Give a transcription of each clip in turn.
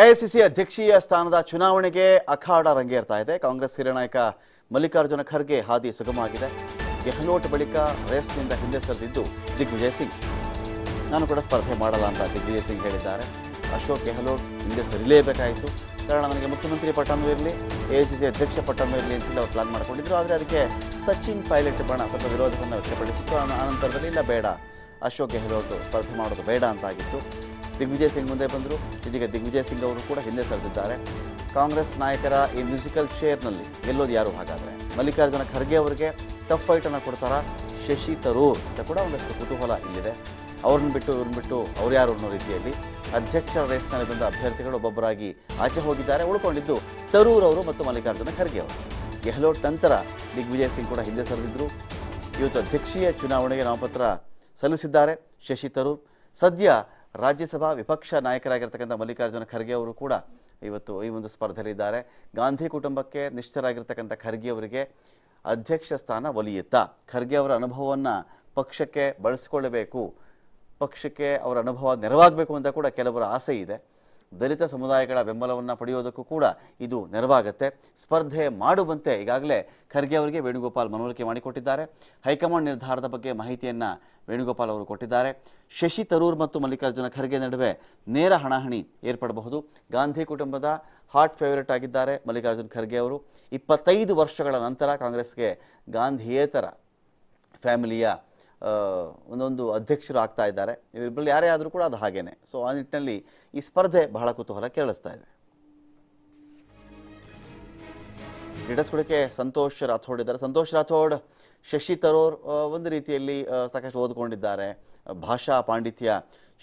AICC ಅಧ್ಯಕ್ಷೀಯ ಸ್ಥಾನದ ಚುನಾವಣೆಗೆ ಅಖಾಡ ರಂಗೇರ್ತಾ ಇದೆ ಕಾಂಗ್ರೆಸ್ ಹಿರಿಯ ನಾಯಕ ಮಲ್ಲಿಕಾರ್ಜುನ ಖರ್ಗೆ ಹಾದಿ ಸುಗಮವಾಗಿದೆ ಗೆಹ್ಲೋಟ್ ಬಳಿಕ ರೇಸ್ನಿಂದ ಹಿಂದೆ ಸರಿದಿದ್ದು ದಿಗ್ವಿಜಯ್ ಸಿಂಗ್ ನಾನು ಕೂಡ ಸ್ಪರ್ಧೆ ಮಾಡಲ್ಲ ಅಂತ ದಿಗ್ವಿಜಯ್ ಸಿಂಗ್ ಹೇಳಿದ್ದಾರೆ ಅಶೋಕ್ ಗೆಹ್ಲೋಟ್ ಹಿಂದೆ ಸರಿಲೇಬೇಕಾಯಿತು ಕಾರಣ ನನಗೆ ಮುಖ್ಯಮಂತ್ರಿ ಪಟ್ಟಣವೂ ಇರಲಿ ಎಐಸಿಸಿ ಅಧ್ಯಕ್ಷ ಪಟ್ಟಣವೂ ಇರಲಿ ಅಂತೇಳಿ ಅವರು ಪ್ಲಾನ್ ಮಾಡಿಕೊಂಡಿದ್ರು ಆದರೆ ಅದಕ್ಕೆ ಸಚಿನ್ ಪೈಲಟ್ ಬಣ ಸ್ವಲ್ಪ ವಿರೋಧವನ್ನು ವ್ಯಕ್ತಪಡಿಸಿತ್ತು ಆ ಇಲ್ಲ ಬೇಡ ಅಶೋಕ್ ಗೆಹ್ಲೋಟ್ ಸ್ಪರ್ಧೆ ಮಾಡೋದು ಬೇಡ ಅಂತಾಗಿತ್ತು ದಿಗ್ವಿಜಯ್ ಸಿಂಗ್ ಮುಂದೆ ಬಂದರು ಇದೀಗ ದಿಗ್ವಿಜಯ್ ಸಿಂಗ್ ಅವರು ಕೂಡ ಹಿಂದೆ ಸರಿದಿದ್ದಾರೆ ಕಾಂಗ್ರೆಸ್ ನಾಯಕರ ಈ ಮ್ಯೂಸಿಕಲ್ ಚೇರ್ನಲ್ಲಿ ಗೆಲ್ಲೋದು ಯಾರು ಹಾಗಾದರೆ ಮಲ್ಲಿಕಾರ್ಜುನ ಖರ್ಗೆ ಅವರಿಗೆ ಟಫ್ ಫೈಟನ್ನು ಕೊಡ್ತಾರಾ ಶಶಿ ತರೂರ್ ಅಂತ ಕೂಡ ಒಂದಷ್ಟು ಕುತೂಹಲ ಇಲ್ಲಿದೆ ಅವ್ರನ್ನ ಬಿಟ್ಟು ಇವ್ರನ್ನ ಬಿಟ್ಟು ಅವ್ರು ಯಾರು ಅನ್ನೋ ರೀತಿಯಲ್ಲಿ ಅಧ್ಯಕ್ಷರ ರೇಸ್ನಲ್ಲಿ ಬಂದ ಅಭ್ಯರ್ಥಿಗಳು ಒಬ್ಬೊಬ್ಬರಾಗಿ ಆಚೆ ಹೋಗಿದ್ದಾರೆ ಉಳ್ಕೊಂಡಿದ್ದು ತರೂರ್ ಅವರು ಮತ್ತು ಮಲ್ಲಿಕಾರ್ಜುನ ಖರ್ಗೆ ಅವರು ಗೆಹ್ಲೋಟ್ ನಂತರ ದಿಗ್ವಿಜಯ್ ಸಿಂಗ್ ಕೂಡ ಹಿಂದೆ ಸರಿದಿದ್ದರು ಇವತ್ತು ಅಧ್ಯಕ್ಷೀಯ ಚುನಾವಣೆಗೆ ನಾಮಪತ್ರ ಸಲ್ಲಿಸಿದ್ದಾರೆ ಶಶಿ ತರೂರ್ ಸದ್ಯ ರಾಜ್ಯಸಭಾ ವಿಪಕ್ಷ ನಾಯಕರಾಗಿರ್ತಕ್ಕಂಥ ಮಲ್ಲಿಕಾರ್ಜುನ ಖರ್ಗೆ ಅವರು ಕೂಡ ಇವತ್ತು ಈ ಒಂದು ಸ್ಪರ್ಧೆಯಲ್ಲಿದ್ದಾರೆ ಗಾಂಧಿ ಕುಟುಂಬಕ್ಕೆ ನಿಷ್ಠರಾಗಿರ್ತಕ್ಕಂಥ ಖರ್ಗೆ ಅವರಿಗೆ ಅಧ್ಯಕ್ಷ ಸ್ಥಾನ ಒಲಿಯುತ್ತಾ ಖರ್ಗೆ ಅವರ ಅನುಭವವನ್ನು ಪಕ್ಷಕ್ಕೆ ಬಳಸಿಕೊಳ್ಳಬೇಕು ಪಕ್ಷಕ್ಕೆ ಅವರ ಅನುಭವ ನೆರವಾಗಬೇಕು ಅಂತ ಕೂಡ ಕೆಲವರ ಆಸೆ ಇದೆ ದಲಿತ ಸಮುದಾಯಗಳ ಬೆಂಬಲವನ್ನು ಪಡೆಯೋದಕ್ಕೂ ಕೂಡ ಇದು ನೆರವಾಗುತ್ತೆ ಸ್ಪರ್ಧೆ ಮಾಡುವಂತೆ ಈಗಾಗಲೇ ಖರ್ಗೆ ಅವರಿಗೆ ವೇಣುಗೋಪಾಲ್ ಮನವರಿಕೆ ಮಾಡಿಕೊಟ್ಟಿದ್ದಾರೆ ಹೈಕಮಾಂಡ್ ನಿರ್ಧಾರದ ಬಗ್ಗೆ ಮಾಹಿತಿಯನ್ನು ವೇಣುಗೋಪಾಲ್ ಅವರು ಕೊಟ್ಟಿದ್ದಾರೆ ಶಶಿ ತರೂರ್ ಮತ್ತು ಮಲ್ಲಿಕಾರ್ಜುನ ಖರ್ಗೆ ನಡುವೆ ನೇರ ಹಣಾಹಣಿ ಏರ್ಪಡಬಹುದು ಗಾಂಧಿ ಕುಟುಂಬದ ಹಾಟ್ ಫೇವರೇಟ್ ಆಗಿದ್ದಾರೆ ಮಲ್ಲಿಕಾರ್ಜುನ ಖರ್ಗೆ ಅವರು ಇಪ್ಪತ್ತೈದು ವರ್ಷಗಳ ನಂತರ ಕಾಂಗ್ರೆಸ್ಗೆ ಗಾಂಧಿಯೇತರ ಫ್ಯಾಮಿಲಿಯ ಒಂದೊಂದು ಅಧ್ಯಕ್ಷರು ಆಗ್ತಾ ಇದ್ದಾರೆ ಇವರಿಬ್ಬರಲ್ಲಿ ಯಾರೇ ಆದರೂ ಕೂಡ ಅದು ಹಾಗೇನೆ ಸೊ ಆ ನಿಟ್ಟಿನಲ್ಲಿ ಈ ಸ್ಪರ್ಧೆ ಬಹಳ ಕುತೂಹಲ ಕೇಳಿಸ್ತಾ ಇದೆ ಕ್ರೀಡಸ್ ಸಂತೋಷ್ ರಾಥೋಡ್ ಇದ್ದಾರೆ ಸಂತೋಷ್ ರಾಥೋಡ್ ಶಶಿ ತರೋರ್ ಒಂದು ರೀತಿಯಲ್ಲಿ ಸಾಕಷ್ಟು ಓದ್ಕೊಂಡಿದ್ದಾರೆ ಭಾಷಾ ಪಾಂಡಿತ್ಯ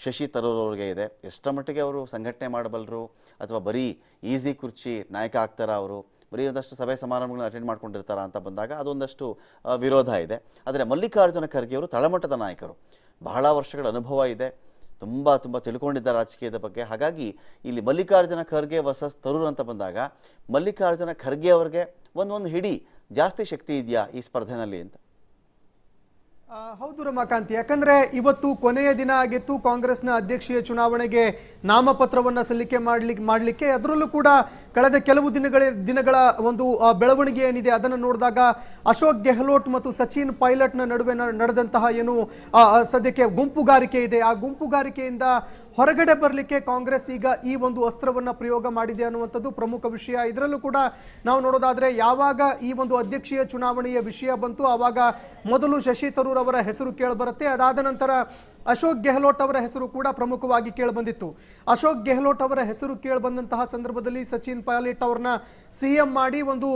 ಶಶಿ ತರೂರ್ ಅವ್ರಿಗೆ ಇದೆ ಎಷ್ಟರ ಮಟ್ಟಿಗೆ ಅವರು ಸಂಘಟನೆ ಮಾಡಬಲ್ಲರು ಅಥವಾ ಬರೀ ಈಸಿ ಕುರ್ಚಿ ನಾಯಕ ಆಗ್ತಾರ ಅವರು ಬರೀ ಒಂದಷ್ಟು ಸಭೆ ಸಮಾರಂಭಗಳನ್ನ ಅಟೆಂಡ್ ಮಾಡ್ಕೊಂಡಿರ್ತಾರ ಅಂತ ಬಂದಾಗ ಅದೊಂದಷ್ಟು ವಿರೋಧ ಇದೆ ಆದರೆ ಮಲ್ಲಿಕಾರ್ಜುನ ಖರ್ಗೆಯವರು ತಳಮಟ್ಟದ ನಾಯಕರು ಬಹಳ ವರ್ಷಗಳ ಅನುಭವ ಇದೆ ತುಂಬ ತುಂಬ ತಿಳ್ಕೊಂಡಿದ್ದಾರೆ ರಾಜಕೀಯದ ಬಗ್ಗೆ ಹಾಗಾಗಿ ಇಲ್ಲಿ ಮಲ್ಲಿಕಾರ್ಜುನ ಖರ್ಗೆ ವರ್ಸಸ್ ತರೂರ್ ಅಂತ ಬಂದಾಗ ಮಲ್ಲಿಕಾರ್ಜುನ ಖರ್ಗೆ ಅವರಿಗೆ ಒಂದೊಂದು ಹಿಡಿ ಜಾಸ್ತಿ ಶಕ್ತಿ ಇದೆಯಾ ಈ ಸ್ಪರ್ಧೆಯಲ್ಲಿ ಅಂತ ಹೌದು ರಮಾಕಾಂತಿ ಯಾಕಂದ್ರೆ ಇವತ್ತು ಕೊನೆಯ ದಿನ ಆಗಿತ್ತು ಕಾಂಗ್ರೆಸ್ನ ಅಧ್ಯಕ್ಷೀಯ ಚುನಾವಣೆಗೆ ನಾಮಪತ್ರವನ್ನು ಸಲ್ಲಿಕೆ ಮಾಡ್ಲಿಕ್ಕೆ ಮಾಡಲಿಕ್ಕೆ ಅದರಲ್ಲೂ ಕೂಡ ಕಳೆದ ಕೆಲವು ದಿನಗಳ ದಿನಗಳ ಒಂದು ಬೆಳವಣಿಗೆ ಏನಿದೆ ಅದನ್ನು ನೋಡಿದಾಗ ಅಶೋಕ್ ಗೆಹ್ಲೋಟ್ ಮತ್ತು ಸಚಿನ್ ಪೈಲಟ್ನ ನಡುವೆ ನಡೆದಂತಹ ಏನು ಸದ್ಯಕ್ಕೆ ಗುಂಪುಗಾರಿಕೆ ಇದೆ ಆ ಗುಂಪುಗಾರಿಕೆಯಿಂದ ಹೊರಗಡೆ ಬರಲಿಕ್ಕೆ ಕಾಂಗ್ರೆಸ್ ಈಗ ಈ ಒಂದು ಅಸ್ತ್ರವನ್ನು ಪ್ರಯೋಗ ಮಾಡಿದೆ ಅನ್ನುವಂಥದ್ದು ಪ್ರಮುಖ ವಿಷಯ ಇದರಲ್ಲೂ ಕೂಡ ನಾವು ನೋಡೋದಾದರೆ ಯಾವಾಗ ಈ ಒಂದು ಅಧ್ಯಕ್ಷೀಯ ಚುನಾವಣೆಯ ವಿಷಯ ಬಂತು ಆವಾಗ ಮೊದಲು ಶಶಿ ತರೂರ್ ಅವರ ಹೆಸರು ಕೇಳಿಬರುತ್ತೆ ಅದಾದ ನಂತರ ಅಶೋಕ್ ಗೆಹ್ಲೋಟ್ ಅವರ ಹೆಸರು ಕೂಡ ಪ್ರಮುಖವಾಗಿ ಕೇಳಬಂದಿತ್ತು ಅಶೋಕ್ ಗೆಹ್ಲೋಟ್ ಅವರ ಹೆಸರು ಕೇಳಬಂದಂತಹ ಸಂದರ್ಭದಲ್ಲಿ ಸಚಿನ್ ಪೈಲಟ್ ಅವ್ರನ್ನ ಸಿಎಂ ಮಾಡಿ ಒಂದು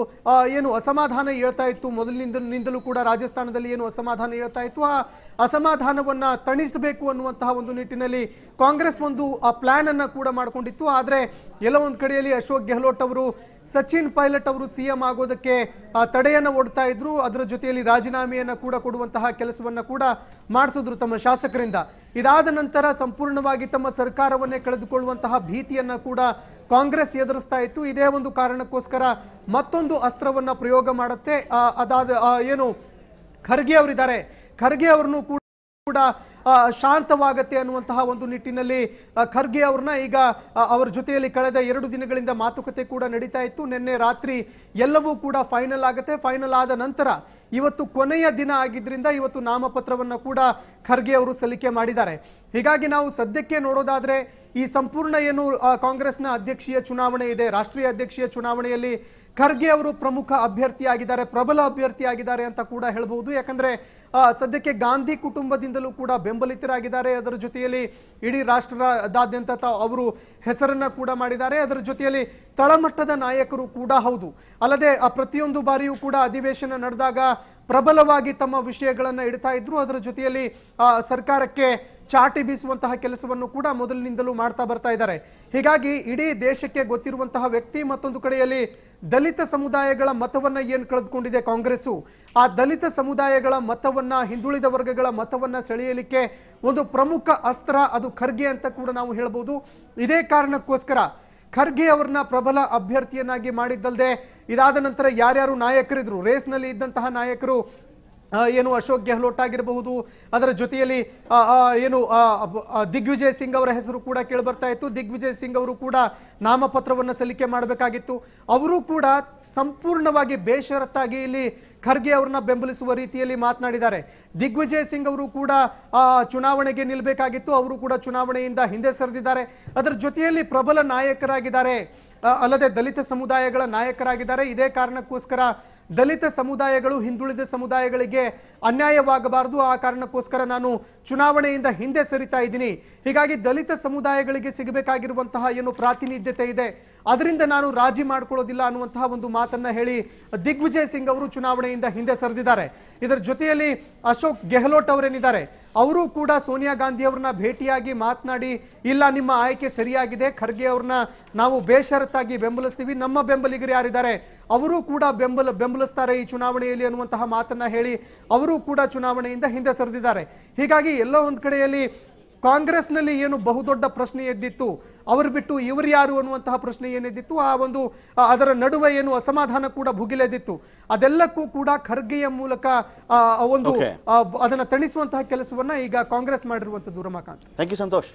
ಏನು ಅಸಮಾಧಾನ ಹೇಳ್ತಾ ಇತ್ತು ಮೊದಲಿನಿಂದಲೂ ಕೂಡ ರಾಜಸ್ಥಾನದಲ್ಲಿ ಏನು ಅಸಮಾಧಾನ ಹೇಳ್ತಾ ಇತ್ತು ಆ ಅಸಮಾಧಾನವನ್ನ ತಣಿಸಬೇಕು ಅನ್ನುವಂತಹ ಒಂದು ನಿಟ್ಟಿನಲ್ಲಿ ಕಾಂಗ್ರೆಸ್ ಒಂದು ಆ ಪ್ಲಾನ್ ಅನ್ನ ಕೂಡ ಮಾಡಿಕೊಂಡಿತ್ತು ಆದರೆ ಎಲ್ಲ ಒಂದು ಕಡೆಯಲ್ಲಿ ಅಶೋಕ್ ಗೆಹ್ಲೋಟ್ ಅವರು ಸಚಿನ್ ಪೈಲಟ್ ಅವರು ಸಿಎಂ ಆಗೋದಕ್ಕೆ ತಡೆಯನ್ನು ಒಡ್ತಾ ಇದ್ರು ಅದರ ಜೊತೆಯಲ್ಲಿ ರಾಜೀನಾಮೆಯನ್ನು ಕೂಡ ಕೊಡುವಂತಹ ಕೆಲಸವನ್ನ ಕೂಡ ಮಾಡಿಸಿದ್ರು ತಮ್ಮ ಶಾಸಕರಿಂದ ಇದಾದ ನಂತರ ಸಂಪೂರ್ಣವಾಗಿ ತಮ್ಮ ಸರ್ಕಾರವನ್ನೇ ಕಳೆದುಕೊಳ್ಳುವಂತಹ ಭೀತಿಯನ್ನು ಕೂಡ ಕಾಂಗ್ರೆಸ್ ಎದುರಿಸ್ತಾ ಇತ್ತು ಇದೇ ಒಂದು ಕಾರಣಕ್ಕೋಸ್ಕರ ಮತ್ತೊಂದು ಅಸ್ತ್ರವನ್ನು ಪ್ರಯೋಗ ಮಾಡುತ್ತೆ ಅದಾದ ಏನು ಖರ್ಗೆ ಅವರಿದ್ದಾರೆ ಖರ್ಗೆ ಅವರನ್ನು ಕೂಡ ಶಾಂತವಾಗತ್ತೆ ಅನ್ನುವಂತಹ ಒಂದು ನಿಟ್ಟಿನಲ್ಲಿ ಖರ್ಗೆ ಅವ್ರನ್ನ ಈಗ ಅವರ ಜೊತೆಯಲ್ಲಿ ಕಳೆದ ಎರಡು ದಿನಗಳಿಂದ ಮಾತುಕತೆ ಕೂಡ ನಡೀತಾ ಇತ್ತು ನಿನ್ನೆ ರಾತ್ರಿ ಎಲ್ಲವೂ ಕೂಡ ಫೈನಲ್ ಆಗುತ್ತೆ ಫೈನಲ್ ಆದ ನಂತರ ಇವತ್ತು ಕೊನೆಯ ದಿನ ಆಗಿದ್ದರಿಂದ ಇವತ್ತು ನಾಮಪತ್ರವನ್ನು ಕೂಡ ಖರ್ಗೆ ಅವರು ಸಲ್ಲಿಕೆ ಮಾಡಿದ್ದಾರೆ ಹೀಗಾಗಿ ನಾವು ಸದ್ಯಕ್ಕೆ ನೋಡೋದಾದರೆ ಈ ಸಂಪೂರ್ಣ ಏನು ಕಾಂಗ್ರೆಸ್ನ ಅಧ್ಯಕ್ಷೀಯ ಚುನಾವಣೆ ಇದೆ ರಾಷ್ಟ್ರೀಯ ಅಧ್ಯಕ್ಷೀಯ ಚುನಾವಣೆಯಲ್ಲಿ ಖರ್ಗೆ ಅವರು ಪ್ರಮುಖ ಅಭ್ಯರ್ಥಿಯಾಗಿದ್ದಾರೆ ಪ್ರಬಲ ಅಭ್ಯರ್ಥಿಯಾಗಿದ್ದಾರೆ ಅಂತ ಕೂಡ ಹೇಳಬಹುದು ಯಾಕಂದರೆ ಸದ್ಯಕ್ಕೆ ಗಾಂಧಿ ಕುಟುಂಬದಿಂದಲೂ ಕೂಡ ಬೆಂಬಲಿತರಾಗಿದ್ದಾರೆ ಅದರ ಜೊತೆಯಲ್ಲಿ ಇಡೀ ರಾಷ್ಟ್ರದಾದ್ಯಂತ ಅವರು ಹೆಸರನ್ನು ಕೂಡ ಮಾಡಿದ್ದಾರೆ ಅದರ ಜೊತೆಯಲ್ಲಿ ತಳಮಟ್ಟದ ನಾಯಕರು ಕೂಡ ಹೌದು ಅಲ್ಲದೆ ಆ ಪ್ರತಿಯೊಂದು ಬಾರಿಯೂ ಕೂಡ ಅಧಿವೇಶನ ನಡೆದಾಗ ಪ್ರಬಲವಾಗಿ ತಮ್ಮ ವಿಷಯಗಳನ್ನು ಇಡ್ತಾ ಇದ್ರು ಅದರ ಜೊತೆಯಲ್ಲಿ ಆ ಸರ್ಕಾರಕ್ಕೆ ಚಾಟಿ ಬೀಸುವಂತಹ ಕೆಲಸವನ್ನು ಕೂಡ ಮೊದಲಿನಿಂದಲೂ ಮಾಡ್ತಾ ಬರ್ತಾ ಇದ್ದಾರೆ ಹೀಗಾಗಿ ಇಡೀ ದೇಶಕ್ಕೆ ಗೊತ್ತಿರುವಂತಹ ವ್ಯಕ್ತಿ ಮತ್ತೊಂದು ಕಡೆಯಲ್ಲಿ ದಲಿತ ಸಮುದಾಯಗಳ ಮತವನ್ನು ಏನು ಕಳೆದುಕೊಂಡಿದೆ ಕಾಂಗ್ರೆಸ್ ಆ ದಲಿತ ಸಮುದಾಯಗಳ ಮತವನ್ನು ಹಿಂದುಳಿದ ವರ್ಗಗಳ ಮತವನ್ನು ಸೆಳೆಯಲಿಕ್ಕೆ ಒಂದು ಪ್ರಮುಖ ಅಸ್ತ್ರ ಅದು ಖರ್ಗೆ ಅಂತ ಕೂಡ ನಾವು ಹೇಳಬಹುದು ಇದೇ ಕಾರಣಕ್ಕೋಸ್ಕರ ಖರ್ಗೆ ಅವ್ರನ್ನ ಪ್ರಬಲ ಅಭ್ಯರ್ಥಿಯನ್ನಾಗಿ ಮಾಡಿದ್ದಲ್ಲದೆ ಇದಾದ ನಂತರ ಯಾರ್ಯಾರು ನಾಯಕರಿದ್ರು ರೇಸ್ನಲ್ಲಿ ಇದ್ದಂತಹ ನಾಯಕರು ಏನು ಅಶೋಕ್ ಗೆಹ್ಲೋಟ್ ಆಗಿರಬಹುದು ಅದರ ಜೊತೆಯಲ್ಲಿ ಏನು ದಿಗ್ವಿಜಯ್ ಸಿಂಗ್ ಅವರ ಹೆಸರು ಕೂಡ ಬರ್ತಾ ಇತ್ತು ದಿಗ್ವಿಜಯ್ ಸಿಂಗ್ ಅವರು ಕೂಡ ನಾಮಪತ್ರವನ್ನು ಸಲ್ಲಿಕೆ ಮಾಡಬೇಕಾಗಿತ್ತು ಅವರು ಕೂಡ ಸಂಪೂರ್ಣವಾಗಿ ಬೇಷರತ್ತಾಗಿ ಇಲ್ಲಿ ಖರ್ಗೆ ಅವ್ರನ್ನ ಬೆಂಬಲಿಸುವ ರೀತಿಯಲ್ಲಿ ಮಾತನಾಡಿದ್ದಾರೆ ದಿಗ್ವಿಜಯ್ ಸಿಂಗ್ ಅವರು ಕೂಡ ಚುನಾವಣೆಗೆ ನಿಲ್ಲಬೇಕಾಗಿತ್ತು ಅವರು ಕೂಡ ಚುನಾವಣೆಯಿಂದ ಹಿಂದೆ ಸರಿದಿದ್ದಾರೆ ಅದರ ಜೊತೆಯಲ್ಲಿ ಪ್ರಬಲ ನಾಯಕರಾಗಿದ್ದಾರೆ ಅಲ್ಲದೆ ದಲಿತ ಸಮುದಾಯಗಳ ನಾಯಕರಾಗಿದ್ದಾರೆ ಇದೇ ಕಾರಣಕ್ಕೋಸ್ಕರ ದಲಿತ ಸಮುದಾಯಗಳು ಹಿಂದುಳಿದ ಸಮುದಾಯಗಳಿಗೆ ಅನ್ಯಾಯವಾಗಬಾರದು ಆ ಕಾರಣಕ್ಕೋಸ್ಕರ ನಾನು ಚುನಾವಣೆಯಿಂದ ಹಿಂದೆ ಸರಿತಾ ಇದ್ದೀನಿ ಹೀಗಾಗಿ ದಲಿತ ಸಮುದಾಯಗಳಿಗೆ ಸಿಗಬೇಕಾಗಿರುವಂತಹ ಏನು ಪ್ರಾತಿನಿಧ್ಯತೆ ಇದೆ ಅದರಿಂದ ನಾನು ರಾಜಿ ಮಾಡಿಕೊಳ್ಳೋದಿಲ್ಲ ಅನ್ನುವಂತಹ ಒಂದು ಮಾತನ್ನ ಹೇಳಿ ದಿಗ್ವಿಜಯ್ ಸಿಂಗ್ ಅವರು ಚುನಾವಣೆಯಿಂದ ಹಿಂದೆ ಸರಿದಿದ್ದಾರೆ ಇದರ ಜೊತೆಯಲ್ಲಿ ಅಶೋಕ್ ಗೆಹ್ಲೋಟ್ ಅವರೇನಿದ್ದಾರೆ ಅವರು ಕೂಡ ಸೋನಿಯಾ ಗಾಂಧಿ ಅವ್ರನ್ನ ಭೇಟಿಯಾಗಿ ಮಾತನಾಡಿ ಇಲ್ಲ ನಿಮ್ಮ ಆಯ್ಕೆ ಸರಿಯಾಗಿದೆ ಖರ್ಗೆ ಅವ್ರನ್ನ ನಾವು ಬೇಷರತ್ತಾಗಿ ಬೆಂಬಲಿಸ್ತೀವಿ ನಮ್ಮ ಬೆಂಬಲಿಗರು ಯಾರಿದ್ದಾರೆ ಅವರು ಕೂಡ ಬೆಂಬಲ ಬೆಂಬಲ ಈ ಚುನಾವಣೆಯಲ್ಲಿ ಅನ್ನುವಂತಹ ಮಾತನ್ನ ಹೇಳಿ ಅವರು ಕೂಡ ಚುನಾವಣೆಯಿಂದ ಹಿಂದೆ ಸರಿದಿದ್ದಾರೆ ಹೀಗಾಗಿ ಎಲ್ಲ ಒಂದು ಕಡೆಯಲ್ಲಿ ಕಾಂಗ್ರೆಸ್ನಲ್ಲಿ ಏನು ಬಹುದೊಡ್ಡ ಪ್ರಶ್ನೆ ಎದ್ದಿತ್ತು ಅವರು ಬಿಟ್ಟು ಇವರು ಯಾರು ಅನ್ನುವಂತಹ ಪ್ರಶ್ನೆ ಏನಿದ್ದಿತ್ತು ಆ ಒಂದು ಅದರ ನಡುವೆ ಏನು ಅಸಮಾಧಾನ ಕೂಡ ಭುಗಿಲೆದಿತ್ತು ಅದೆಲ್ಲಕ್ಕೂ ಕೂಡ ಖರ್ಗೆಯ ಮೂಲಕ ಒಂದು ಅದನ್ನು ತಣಿಸುವಂತಹ ಕೆಲಸವನ್ನ ಈಗ ಕಾಂಗ್ರೆಸ್ ಮಾಡಿರುವಂಥದ್ದು ರಮಾಕಾಂತ್ ಥ್ಯಾಂಕ್ ಯು ಸಂತೋಷ್